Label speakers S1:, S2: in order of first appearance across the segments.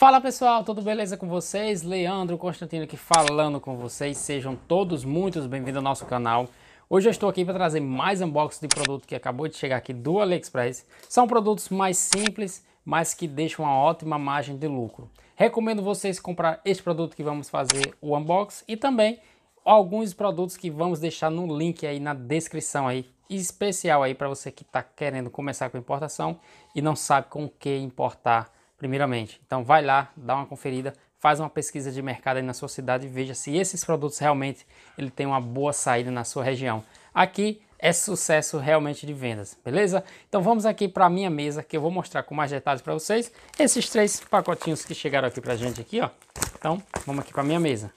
S1: Fala pessoal, tudo beleza com vocês? Leandro Constantino aqui falando com vocês. Sejam todos muito bem-vindos ao nosso canal. Hoje eu estou aqui para trazer mais unboxing de produto que acabou de chegar aqui do AliExpress. São produtos mais simples, mas que deixam uma ótima margem de lucro. Recomendo vocês comprar este produto que vamos fazer o unboxing e também alguns produtos que vamos deixar no link aí na descrição aí especial aí para você que está querendo começar com importação e não sabe com o que importar primeiramente. Então vai lá, dá uma conferida, faz uma pesquisa de mercado aí na sua cidade e veja se esses produtos realmente ele tem uma boa saída na sua região. Aqui é sucesso realmente de vendas, beleza? Então vamos aqui para a minha mesa que eu vou mostrar com mais detalhes para vocês esses três pacotinhos que chegaram aqui para gente aqui, ó. Então vamos aqui para minha mesa.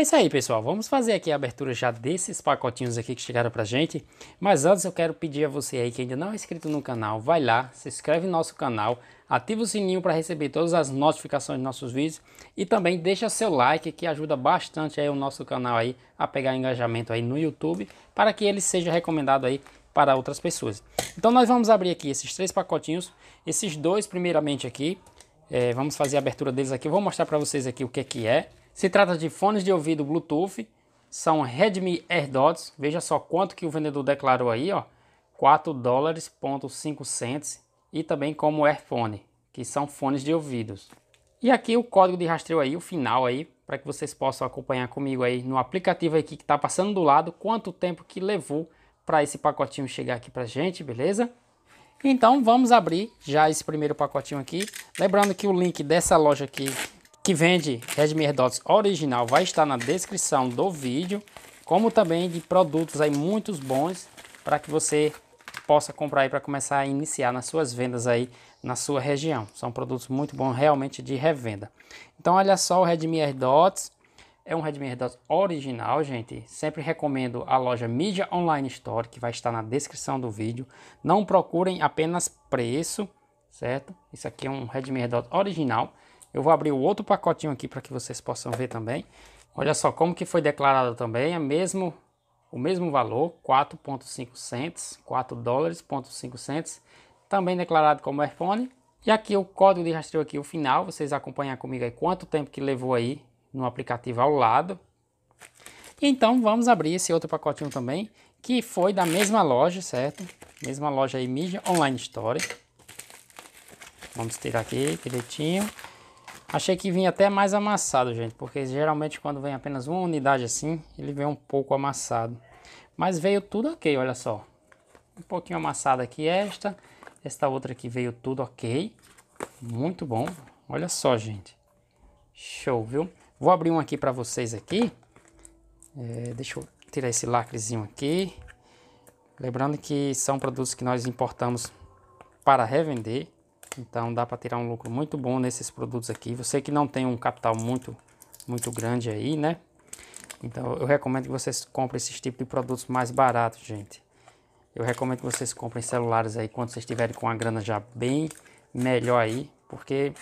S1: é isso aí, pessoal. Vamos fazer aqui a abertura já desses pacotinhos aqui que chegaram pra gente. Mas antes eu quero pedir a você aí que ainda não é inscrito no canal, vai lá, se inscreve no nosso canal, ativa o sininho para receber todas as notificações dos nossos vídeos e também deixa seu like que ajuda bastante aí o nosso canal aí a pegar engajamento aí no YouTube para que ele seja recomendado aí para outras pessoas. Então nós vamos abrir aqui esses três pacotinhos, esses dois primeiramente aqui. É, vamos fazer a abertura deles aqui. Eu vou mostrar para vocês aqui o que que é se trata de fones de ouvido Bluetooth, são Redmi AirDots. Veja só quanto que o vendedor declarou aí, ó, 4 dólares.5 cents e também como AirPhone, que são fones de ouvidos. E aqui o código de rastreio aí, o final aí, para que vocês possam acompanhar comigo aí no aplicativo aqui que está passando do lado, quanto tempo que levou para esse pacotinho chegar aqui para gente, beleza? Então vamos abrir já esse primeiro pacotinho aqui. Lembrando que o link dessa loja aqui que vende Redmi Dots original vai estar na descrição do vídeo, como também de produtos aí muitos bons para que você possa comprar aí para começar a iniciar nas suas vendas aí na sua região. São produtos muito bons realmente de revenda. Então olha só o Redmi Dots. é um Redmi Dots original, gente. Sempre recomendo a loja Media Online Store, que vai estar na descrição do vídeo. Não procurem apenas preço, certo? Isso aqui é um Redmi Dots original. Eu vou abrir o outro pacotinho aqui para que vocês possam ver também. Olha só como que foi declarado também, é mesmo o mesmo valor, 4.5 cents, 4 dólares, ponto cents, também declarado como iPhone. E aqui o código de rastreio aqui, o final, vocês acompanhar comigo aí quanto tempo que levou aí no aplicativo ao lado. Então vamos abrir esse outro pacotinho também, que foi da mesma loja, certo? Mesma loja aí, Media Online Store. Vamos tirar aqui direitinho. Achei que vinha até mais amassado, gente, porque geralmente quando vem apenas uma unidade assim, ele vem um pouco amassado. Mas veio tudo ok, olha só. Um pouquinho amassada aqui esta, esta outra aqui veio tudo ok. Muito bom. Olha só, gente. Show, viu? Vou abrir um aqui para vocês aqui. É, deixa eu tirar esse lacrezinho aqui. Lembrando que são produtos que nós importamos para revender. Então dá para tirar um lucro muito bom nesses produtos aqui. Você que não tem um capital muito muito grande aí, né? Então eu recomendo que vocês comprem esses tipos de produtos mais baratos, gente. Eu recomendo que vocês comprem celulares aí quando vocês estiverem com a grana já bem melhor aí, porque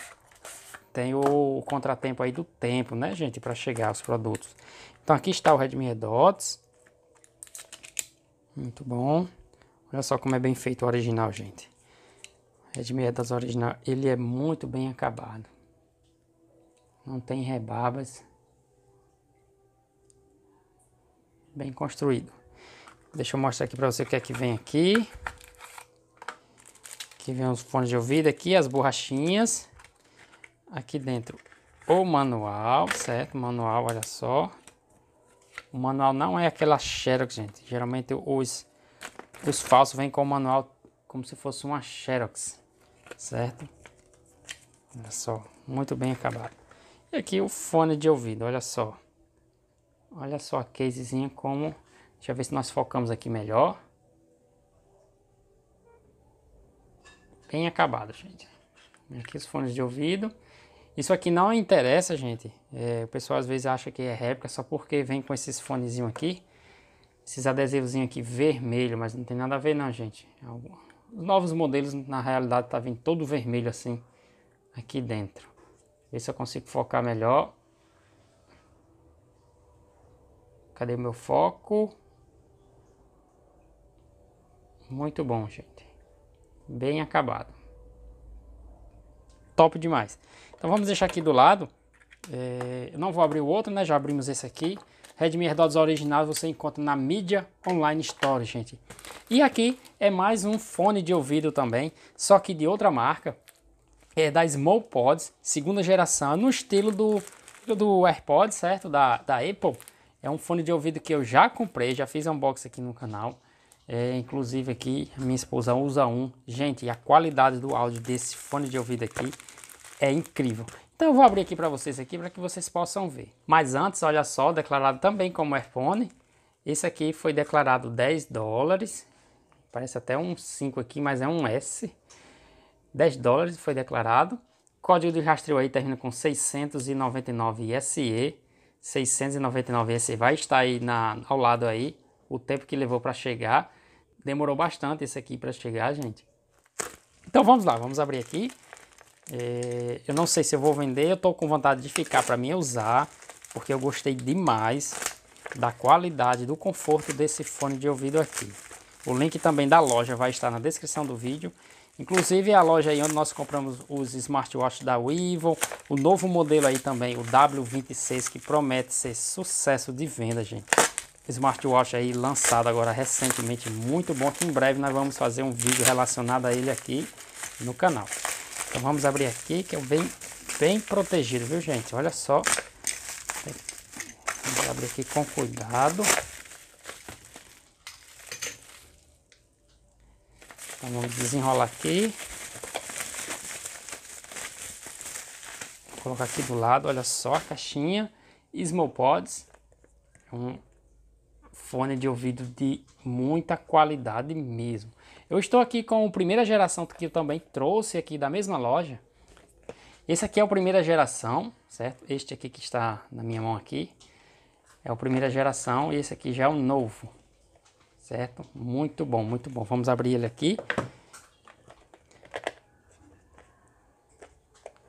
S1: tem o contratempo aí do tempo, né, gente, para chegar os produtos. Então aqui está o Redmi Redots. Muito bom. Olha só como é bem feito o original, gente. Redmi Redas original, ele é muito bem acabado. Não tem rebabas. Bem construído. Deixa eu mostrar aqui para você o que é que vem aqui. Aqui vem os fones de ouvido aqui, as borrachinhas. Aqui dentro o manual, certo? Manual, olha só. O manual não é aquela Xerox, gente. Geralmente os, os falsos vêm com o manual como se fosse uma Xerox, certo? Olha só, muito bem acabado. E aqui o fone de ouvido, olha só. Olha só a casezinha como... Deixa eu ver se nós focamos aqui melhor. Bem acabado, gente. Aqui os fones de ouvido. Isso aqui não interessa, gente. É, o pessoal às vezes acha que é réplica só porque vem com esses fonezinhos aqui. Esses adesivos aqui vermelho, mas não tem nada a ver não, gente. É os novos modelos, na realidade, estavam tá vindo todo vermelho assim, aqui dentro. Ver se eu consigo focar melhor. Cadê meu foco? Muito bom, gente. Bem acabado. Top demais. Então vamos deixar aqui do lado. É, eu não vou abrir o outro, né? Já abrimos esse aqui. Redmi AirDots Originais você encontra na mídia online store, gente. E aqui é mais um fone de ouvido também, só que de outra marca, é da Small Pods, segunda geração, no estilo do, do AirPods, certo? Da, da Apple. É um fone de ouvido que eu já comprei, já fiz unboxing aqui no canal. É, inclusive aqui, minha esposa usa um. Gente, a qualidade do áudio desse fone de ouvido aqui é incrível. Então eu vou abrir aqui para vocês aqui para que vocês possam ver. Mas antes, olha só, declarado também como Airphone. esse aqui foi declarado 10 dólares. Parece até um 5 aqui, mas é um S. 10 dólares foi declarado. Código de rastreio aí termina com 699 SE. 699 SE vai estar aí na, ao lado aí o tempo que levou para chegar. Demorou bastante esse aqui para chegar, gente. Então vamos lá, vamos abrir aqui. É, eu não sei se eu vou vender, eu tô com vontade de ficar para mim usar, porque eu gostei demais da qualidade, do conforto desse fone de ouvido aqui. O link também da loja vai estar na descrição do vídeo. Inclusive a loja aí onde nós compramos os smartwatches da Weevil, o novo modelo aí também, o W26, que promete ser sucesso de venda, gente. Smartwatch aí lançado agora recentemente, muito bom, que em breve nós vamos fazer um vídeo relacionado a ele aqui no canal. Então vamos abrir aqui que é bem, bem protegido, viu gente? Olha só. Vamos abrir aqui com cuidado. Então vamos desenrolar aqui. Vou colocar aqui do lado, olha só a caixinha. Smallpods. É um fone de ouvido de muita qualidade mesmo. Eu estou aqui com o primeira geração que eu também trouxe aqui da mesma loja. Esse aqui é o primeira geração, certo? Este aqui que está na minha mão aqui é o primeira geração e esse aqui já é o novo, certo? Muito bom, muito bom. Vamos abrir ele aqui.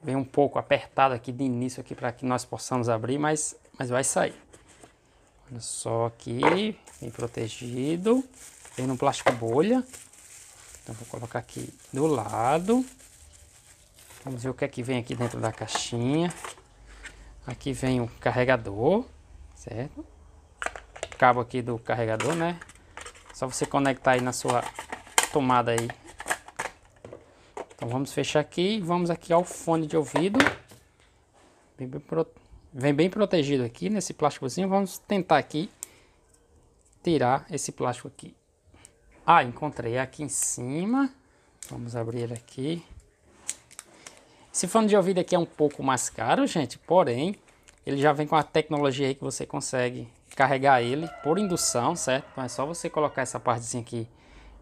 S1: Vem um pouco apertado aqui de início aqui para que nós possamos abrir, mas, mas vai sair. Olha só aqui, bem protegido. Vem no plástico bolha. Então, vou colocar aqui do lado. Vamos ver o que é que vem aqui dentro da caixinha. Aqui vem o carregador, certo? cabo aqui do carregador, né? Só você conectar aí na sua tomada aí. Então vamos fechar aqui vamos aqui ao fone de ouvido. Vem bem, pro... vem bem protegido aqui nesse plásticozinho. Vamos tentar aqui tirar esse plástico aqui. Ah, encontrei aqui em cima. Vamos abrir ele aqui. Esse fone de ouvido aqui é um pouco mais caro, gente, porém, ele já vem com a tecnologia aí que você consegue carregar ele por indução, certo? Então é só você colocar essa partezinha aqui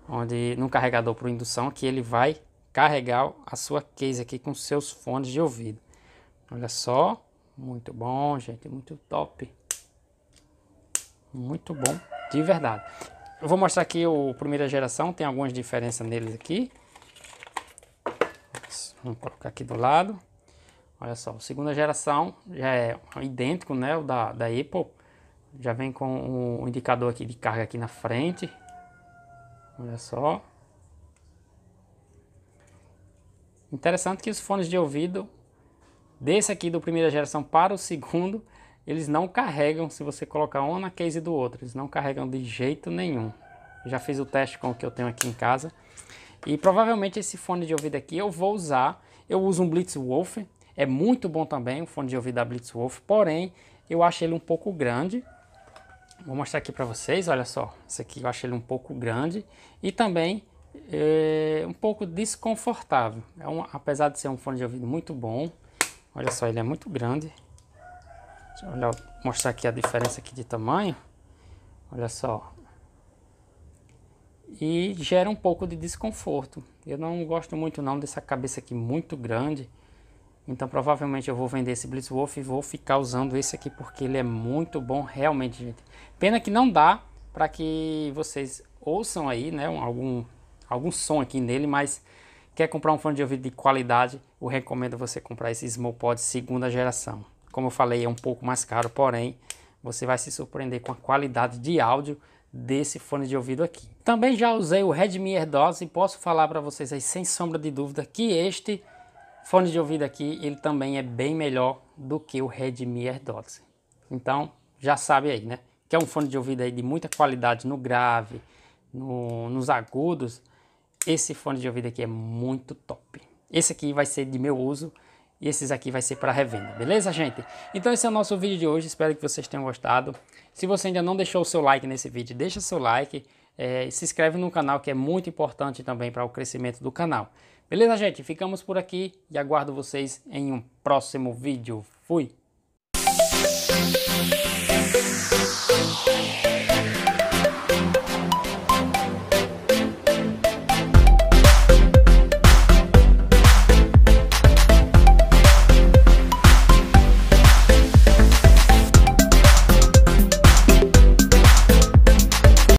S1: onde no carregador por indução que ele vai carregar a sua case aqui com seus fones de ouvido. Olha só, muito bom, gente, muito top. Muito bom, de verdade. Eu vou mostrar aqui o primeira geração, tem algumas diferenças neles aqui. Vamos colocar aqui do lado. Olha só, segunda geração já é idêntico, né, o da, da Apple. Já vem com um indicador aqui de carga aqui na frente. Olha só. Interessante que os fones de ouvido desse aqui do primeira geração para o segundo eles não carregam se você colocar um na case do outro, eles não carregam de jeito nenhum. Já fiz o teste com o que eu tenho aqui em casa. E provavelmente esse fone de ouvido aqui eu vou usar. Eu uso um Blitzwolf, é muito bom também, o um fone de ouvido da Blitzwolf, porém eu acho ele um pouco grande. Vou mostrar aqui para vocês, olha só. Esse aqui eu acho ele um pouco grande e também é, um pouco desconfortável. É um, apesar de ser um fone de ouvido muito bom, olha só, ele é muito grande. Deixa eu olhar, mostrar aqui a diferença aqui de tamanho. Olha só. E gera um pouco de desconforto. Eu não gosto muito não dessa cabeça aqui muito grande. Então provavelmente eu vou vender esse Blitzwolf e vou ficar usando esse aqui porque ele é muito bom realmente, gente. Pena que não dá para que vocês ouçam aí, né, algum algum som aqui nele, mas quer comprar um fone de ouvido de qualidade, eu recomendo você comprar esse Smallpod segunda geração. Como eu falei, é um pouco mais caro, porém, você vai se surpreender com a qualidade de áudio desse fone de ouvido aqui. Também já usei o Redmi AirDots e posso falar para vocês aí sem sombra de dúvida que este fone de ouvido aqui, ele também é bem melhor do que o Redmi AirDots. Então, já sabe aí, né? Que é um fone de ouvido aí de muita qualidade no grave, no, nos agudos. Esse fone de ouvido aqui é muito top. Esse aqui vai ser de meu uso e esses aqui vai ser para revenda, beleza, gente? Então esse é o nosso vídeo de hoje, espero que vocês tenham gostado. Se você ainda não deixou o seu like nesse vídeo, deixa seu like. É, se inscreve no canal que é muito importante também para o crescimento do canal. Beleza, gente? Ficamos por aqui e aguardo vocês em um próximo vídeo. Fui!